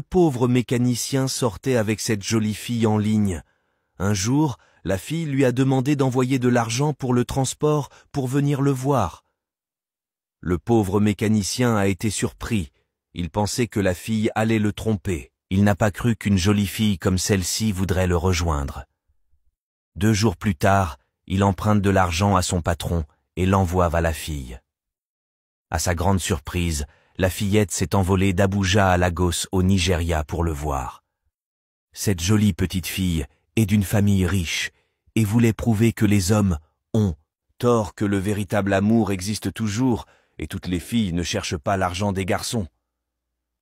pauvre pauvre sortait sortait avec cette jolie fille en ligne. Un jour, la fille lui a demandé d'envoyer de l'argent pour le transport pour venir le voir. Le pauvre mécanicien a été surpris. Il pensait que la fille allait le tromper. Il n'a pas cru qu'une jolie fille comme celle-ci voudrait le rejoindre. Deux jours plus tard, il emprunte de l'argent à son patron et l'envoie à la fille. À sa grande surprise, la fillette s'est envolée d'Abuja à Lagos au Nigeria pour le voir. Cette jolie petite fille est d'une famille riche et voulait prouver que les hommes ont tort que le véritable amour existe toujours et toutes les filles ne cherchent pas l'argent des garçons.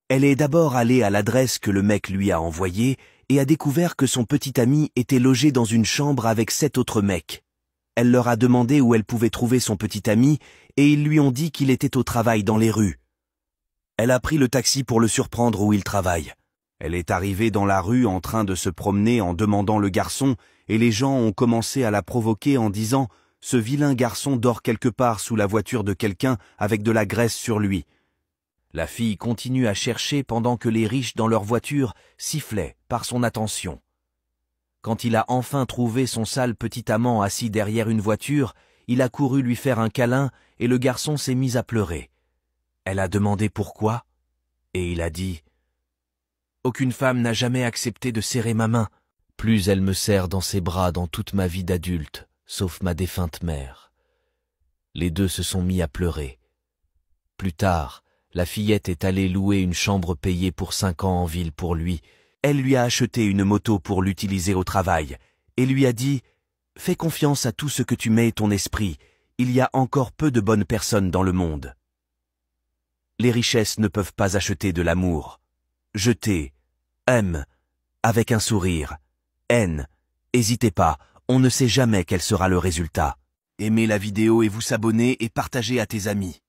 Elle est d'abord allée à l'adresse que le mec lui a envoyée et a découvert que son petit ami était logé dans une chambre avec sept autres mecs. Elle leur a demandé où elle pouvait trouver son petit ami et ils lui ont dit qu'il était au travail dans les rues elle a pris le taxi pour le surprendre où il travaille. Elle est arrivée dans la rue en train de se promener en demandant le garçon, et les gens ont commencé à la provoquer en disant « Ce vilain garçon dort quelque part sous la voiture de quelqu'un avec de la graisse sur lui ». La fille continue à chercher pendant que les riches dans leur voiture sifflaient par son attention. Quand il a enfin trouvé son sale petit amant assis derrière une voiture, il a couru lui faire un câlin et le garçon s'est mis à pleurer. Elle a demandé pourquoi, et il a dit Aucune femme n'a jamais accepté de serrer ma main. Plus elle me serre dans ses bras dans toute ma vie d'adulte, sauf ma défunte mère. Les deux se sont mis à pleurer. Plus tard, la fillette est allée louer une chambre payée pour cinq ans en ville pour lui. Elle lui a acheté une moto pour l'utiliser au travail, et lui a dit Fais confiance à tout ce que tu mets ton esprit, il y a encore peu de bonnes personnes dans le monde les richesses ne peuvent pas acheter de l'amour. Jetez, aime, avec un sourire, haine, N'hésitez pas, on ne sait jamais quel sera le résultat. Aimez la vidéo et vous abonnez et partagez à tes amis.